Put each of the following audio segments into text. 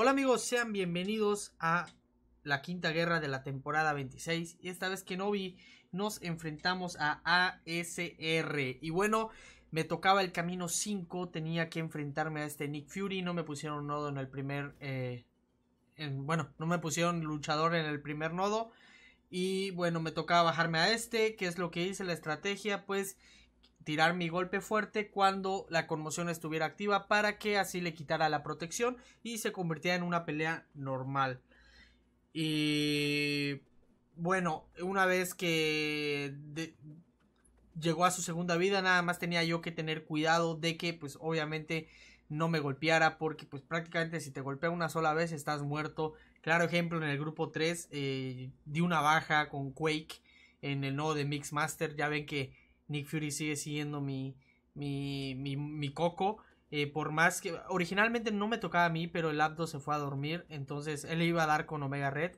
Hola amigos, sean bienvenidos a la quinta guerra de la temporada 26 y esta vez que no vi nos enfrentamos a ASR y bueno, me tocaba el camino 5, tenía que enfrentarme a este Nick Fury, no me pusieron nodo en el primer, eh, bueno, no me pusieron luchador en el primer nodo y bueno, me tocaba bajarme a este, ¿qué es lo que hice la estrategia, pues tirar mi golpe fuerte cuando la conmoción estuviera activa para que así le quitara la protección y se convirtiera en una pelea normal. Y bueno, una vez que llegó a su segunda vida, nada más tenía yo que tener cuidado de que pues obviamente no me golpeara porque pues prácticamente si te golpea una sola vez estás muerto. Claro ejemplo en el grupo 3 eh, di una baja con Quake en el nodo de Mixmaster, ya ven que Nick Fury sigue siendo mi, mi, mi, coco. Eh, por más que originalmente no me tocaba a mí, pero el Abdo se fue a dormir, entonces él iba a dar con Omega Red.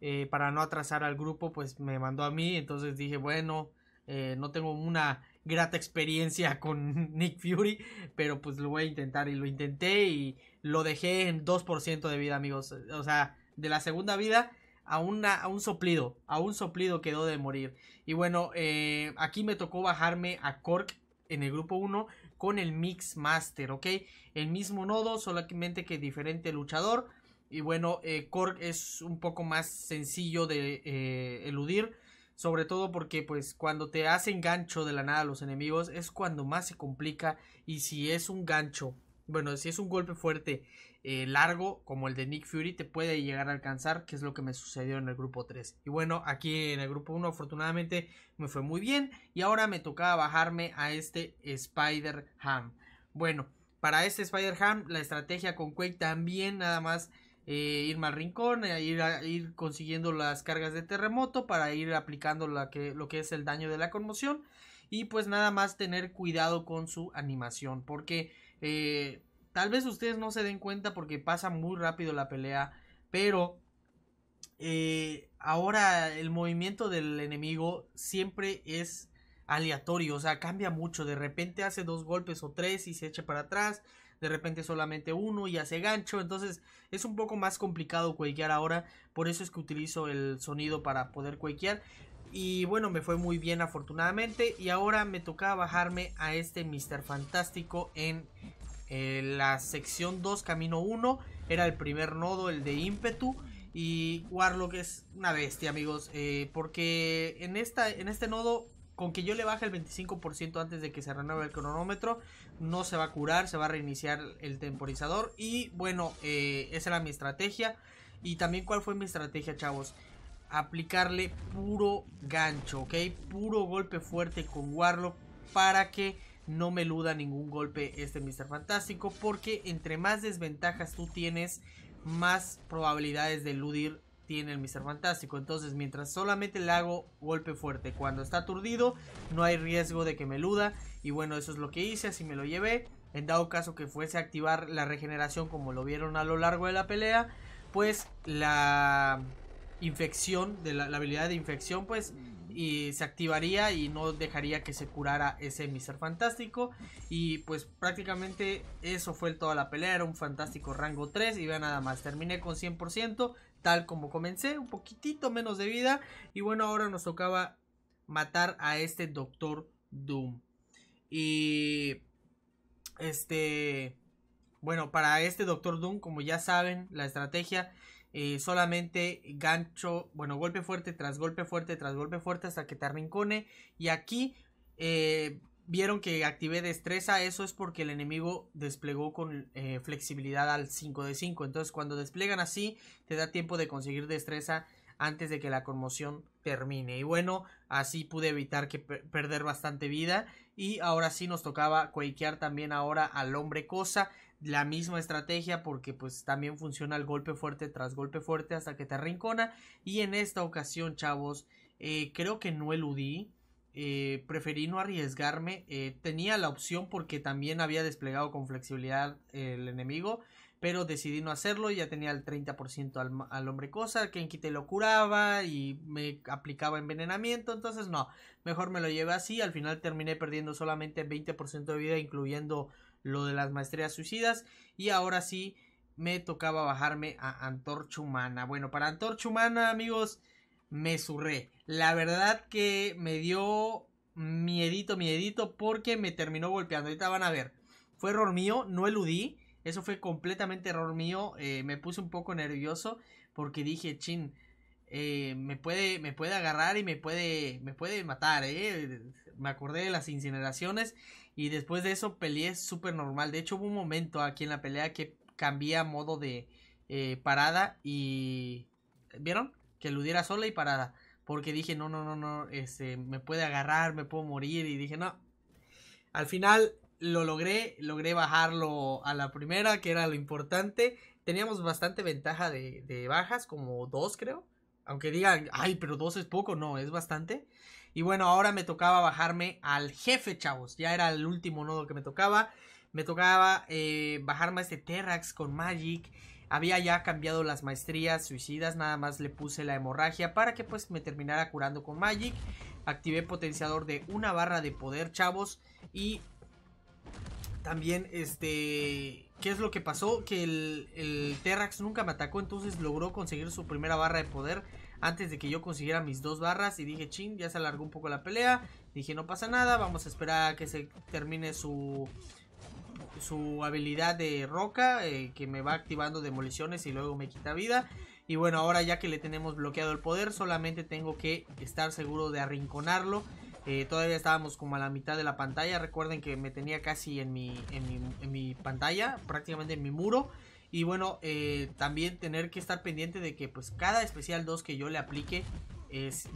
Eh, para no atrasar al grupo, pues me mandó a mí, entonces dije, bueno, eh, no tengo una grata experiencia con Nick Fury, pero pues lo voy a intentar y lo intenté y lo dejé en 2% de vida, amigos. O sea, de la segunda vida a, a un soplido, a un soplido quedó de morir. Y bueno, eh, aquí me tocó bajarme a Cork en el grupo 1 con el Mix Master, ¿ok? El mismo nodo, solamente que diferente luchador. Y bueno, eh, es un poco más sencillo de eh, eludir. Sobre todo porque pues cuando te hacen gancho de la nada a los enemigos es cuando más se complica. Y si es un gancho, bueno, si es un golpe fuerte eh, largo como el de Nick Fury te puede llegar a alcanzar, que es lo que me sucedió en el grupo 3. Y bueno, aquí en el grupo 1 afortunadamente me fue muy bien y ahora me tocaba bajarme a este Spider-Ham. Bueno, para este Spider-Ham la estrategia con Quake también nada más eh, ir más rincón, eh, ir, a, ir consiguiendo las cargas de terremoto para ir aplicando la que, lo que es el daño de la conmoción y pues nada más tener cuidado con su animación porque Tal vez ustedes no se den cuenta porque pasa muy rápido la pelea, pero eh, ahora el movimiento del enemigo siempre es aleatorio, o sea, cambia mucho. De repente hace dos golpes o tres y se echa para atrás, de repente solamente uno y hace gancho. Entonces es un poco más complicado cuequear ahora, por eso es que utilizo el sonido para poder cuequear. Y bueno, me fue muy bien afortunadamente. Y ahora me tocaba bajarme a este Mr. Fantástico en eh, la sección 2, camino 1, era el primer nodo, el de ímpetu. Y Warlock es una bestia, amigos. Eh, porque en, esta, en este nodo, con que yo le baje el 25% antes de que se renueve el cronómetro, no se va a curar, se va a reiniciar el temporizador. Y bueno, eh, esa era mi estrategia. Y también cuál fue mi estrategia, chavos. Aplicarle puro gancho, ¿ok? Puro golpe fuerte con Warlock para que no me luda ningún golpe este Mr. Fantástico, porque entre más desventajas tú tienes, más probabilidades de eludir tiene el Mr. Fantástico. Entonces, mientras solamente le hago golpe fuerte cuando está aturdido, no hay riesgo de que me luda Y bueno, eso es lo que hice, así me lo llevé. En dado caso que fuese a activar la regeneración como lo vieron a lo largo de la pelea, pues la infección, de la habilidad de infección, pues y se activaría y no dejaría que se curara ese Mr. Fantástico. Y pues prácticamente eso fue toda la pelea, era un fantástico rango 3 y vean nada más, terminé con 100%, tal como comencé, un poquitito menos de vida. Y bueno, ahora nos tocaba matar a este Doctor Doom. Y este... Bueno, para este Doctor Doom, como ya saben, la estrategia eh, solamente gancho, bueno, golpe fuerte tras golpe fuerte tras golpe fuerte hasta que te arrincone. Y aquí eh, vieron que activé destreza, eso es porque el enemigo desplegó con eh, flexibilidad al 5 de 5. Entonces cuando desplegan así, te da tiempo de conseguir destreza antes de que la conmoción termine. Y bueno, así pude evitar que perder bastante vida. Y ahora sí nos tocaba cuequear también ahora al hombre cosa la misma estrategia porque pues también funciona el golpe fuerte tras golpe fuerte hasta que te arrincona y en esta ocasión chavos eh, creo que no eludí eh, preferí no arriesgarme eh, tenía la opción porque también había desplegado con flexibilidad el enemigo pero decidí no hacerlo ya tenía el 30% al, hombre cosa que en lo curaba y me aplicaba envenenamiento entonces no mejor me lo llevé así al final terminé perdiendo solamente 20% de vida incluyendo lo de las maestrías suicidas y ahora sí me tocaba bajarme a Antorcha Humana. Bueno, para Antorcha Humana, amigos, me surré. La verdad que me dio miedito, miedito, porque me terminó golpeando. Ahorita van a ver. Fue error mío, no eludí. Eso fue completamente error mío. Eh, me puse un poco nervioso porque dije, chin, eh, me, puede, me puede agarrar y me puede, me puede matar. Eh". Me acordé de las incineraciones y después de eso peleé súper normal. De hecho hubo un momento aquí en la pelea que cambié a modo de eh, parada y... ¿Vieron? Que lo diera sola y parada. Porque dije, no, no, no, no, este, me puede agarrar, me puedo morir. Y dije, no. Al final lo logré, logré bajarlo a la primera, que era lo importante. Teníamos bastante ventaja de, de bajas, como dos creo. Aunque digan, ay, pero dos es poco, no, es bastante. Y bueno, ahora me tocaba bajarme al jefe, chavos. Ya era el último nodo que me tocaba. Me tocaba eh, bajarme a este Terrax con Magic. Había ya cambiado las maestrías suicidas, nada más le puse la hemorragia para que pues me terminara curando con Magic. Activé potenciador de una barra de poder, chavos. Y también, este... ¿Qué es lo que pasó? Que el, el Terrax nunca me atacó, entonces logró conseguir su primera barra de poder antes de que yo consiguiera mis dos barras y dije, Chin ya se alargó un poco la pelea. Dije, no pasa nada, vamos a esperar a que se termine su, su habilidad de roca, eh, que me va activando demoliciones y luego me quita vida. Y bueno, ahora ya que le tenemos bloqueado el poder, solamente tengo que estar seguro de arrinconarlo. Eh, todavía estábamos como a la mitad de la pantalla. Recuerden que me tenía casi en en mi, en mi pantalla, prácticamente en mi muro. Y bueno, eh, también tener que estar pendiente de que pues cada especial 2 que yo le aplique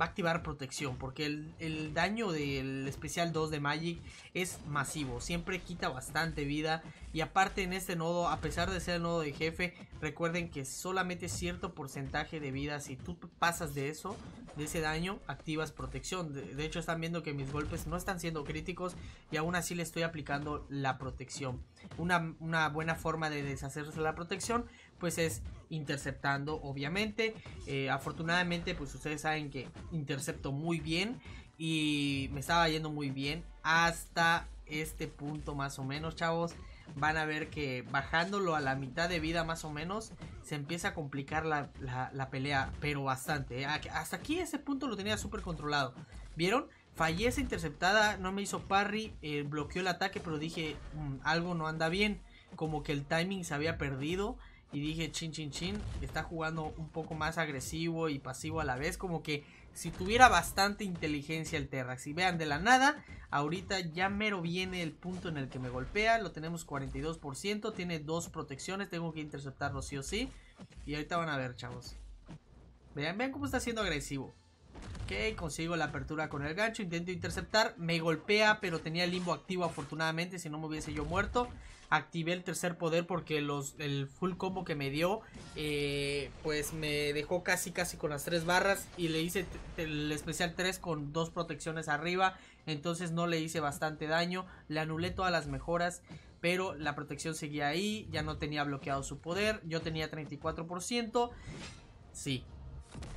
va a activar protección. Porque el, daño del especial 2 de Magic es masivo. Siempre quita bastante vida. Y aparte en este nodo, a pesar de ser el nodo de jefe, recuerden que solamente cierto porcentaje de vida. Si tú pasas de eso, de ese daño, activas protección. De, hecho están viendo que mis golpes no están siendo críticos. Y aún así le estoy aplicando la protección. Una, una buena forma de deshacerse de la protección pues es interceptando obviamente. Eh, afortunadamente pues ustedes saben que intercepto muy bien y me estaba yendo muy bien hasta este punto más o menos chavos. Van a ver que bajándolo a la mitad de vida más o menos se empieza a complicar la, pelea, pero bastante. ¿eh? Hasta aquí ese punto lo tenía súper controlado. ¿Vieron? Fallece interceptada, no me hizo parry, eh, bloqueó el ataque, pero dije mm, algo no anda bien. Como que el timing se había perdido y dije chin chin chin, está jugando un poco más agresivo y pasivo a la vez, como que si tuviera bastante inteligencia el Terrax. Y vean, de la nada, ahorita ya mero viene el punto en el que me golpea, lo tenemos 42%, tiene dos protecciones, tengo que interceptarlo sí o sí. Y ahorita van a ver, chavos. Vean, vean cómo está siendo agresivo. Ok, consigo la apertura con el gancho, intento interceptar, me golpea, pero tenía el limbo activo afortunadamente, si no me hubiese yo muerto. Activé el tercer poder porque los, el full combo que me dio, eh, pues me dejó casi casi con las tres barras y le hice el especial 3 con dos protecciones arriba, entonces no le hice bastante daño, le anulé todas las mejoras. Pero la protección seguía ahí, ya no tenía bloqueado su poder, yo tenía 34%. Sí,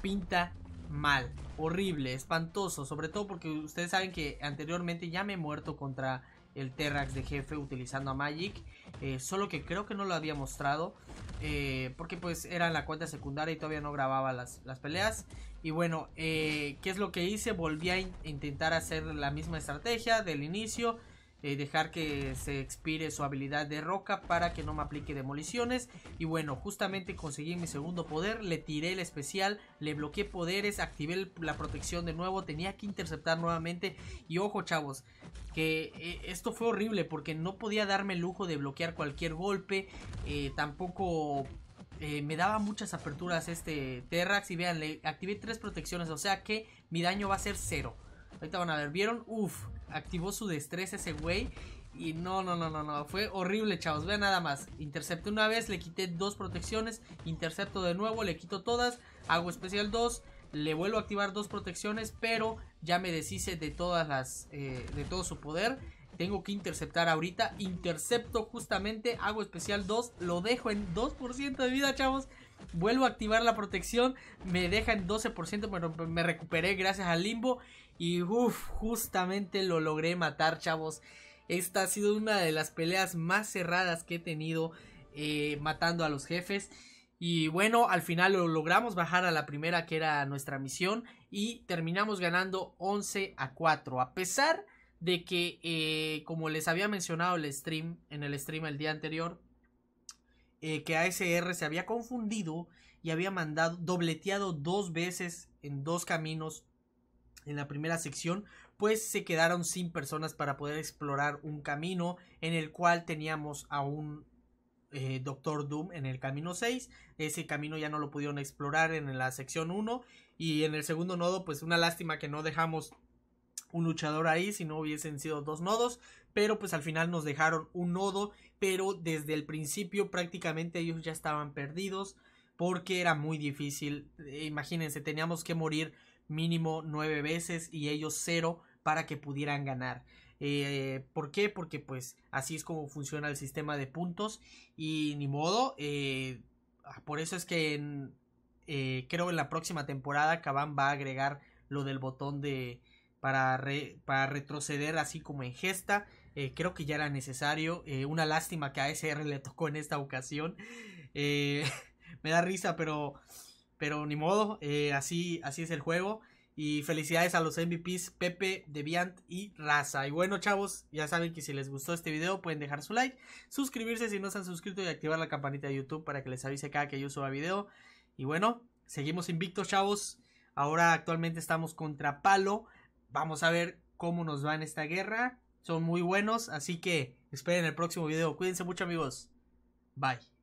pinta mal, horrible, espantoso, sobre todo porque ustedes saben que anteriormente ya me he muerto contra el Terrax de jefe utilizando a Magic, eh, solo que creo que no lo había mostrado, eh, porque pues era en la cuenta secundaria y todavía no grababa las, peleas. Y bueno, eh, ¿qué es lo que hice? Volví a intentar hacer la misma estrategia del inicio, eh, dejar que se expire su habilidad de roca para que no me aplique demoliciones. Y bueno, justamente conseguí mi segundo poder, le tiré el especial, le bloqueé poderes, activé la protección de nuevo, tenía que interceptar nuevamente. Y ojo chavos, que eh, esto fue horrible porque no podía darme el lujo de bloquear cualquier golpe, eh, tampoco... me daba muchas aperturas este Terrax y vean, le activé tres protecciones, o sea que mi daño va a ser cero. Ahorita van a ver, ¿vieron? Uf, activó su destreza ese güey. Y no, no, no, no, no. Fue horrible, chavos. Vean nada más. intercepto una vez, le quité dos protecciones. Intercepto de nuevo, le quito todas. Hago especial 2. Le vuelvo a activar dos protecciones. Pero ya me deshice de todas las. Eh, de todo su poder. Tengo que interceptar ahorita. Intercepto justamente. Hago especial 2. Lo dejo en 2% de vida, chavos. Vuelvo a activar la protección. Me deja en 12%. Pero me recuperé gracias al limbo. Y justamente lo logré matar, chavos. Esta ha sido una de las peleas más cerradas que he tenido eh, matando a los jefes. Y bueno, al final lo logramos bajar a la primera que era nuestra misión y terminamos ganando 11 a 4. A pesar de que, eh, como les había mencionado el stream, en el stream el día anterior, eh, que ASR se había confundido y había mandado, dobleteado dos veces en dos caminos en la primera sección, pues se quedaron sin personas para poder explorar un camino en el cual teníamos a un eh, Doctor Doom en el camino 6. Ese camino ya no lo pudieron explorar en la sección 1. Y en el segundo nodo, pues una lástima que no dejamos un luchador ahí, si no hubiesen sido dos nodos, pero pues al final nos dejaron un nodo, pero desde el principio prácticamente ellos ya estaban perdidos porque era muy difícil, eh, imagínense, teníamos que morir mínimo nueve veces y ellos cero para que pudieran ganar. Eh, ¿Por qué? Porque pues así es como funciona el sistema de puntos y ni modo. Eh, ah, por eso es que en, eh, creo en la próxima temporada Caban va a agregar lo del botón de para, para retroceder así como en gesta. Eh, creo que ya era necesario. una lástima que a SR le tocó en esta ocasión. me da risa, pero pero ni modo, eh, así, así es el juego. Y felicidades a los MVPs Pepe, Deviant y Raza. Y bueno, chavos, ya saben que si les gustó este video pueden dejar su like, suscribirse si no se han suscrito y activar la campanita de YouTube para que les avise cada que yo suba video. Y bueno, seguimos invictos, chavos. Ahora actualmente estamos contra Palo. Vamos a ver cómo nos va en esta guerra. Son muy buenos, así que esperen el próximo video. Cuídense mucho, amigos. Bye.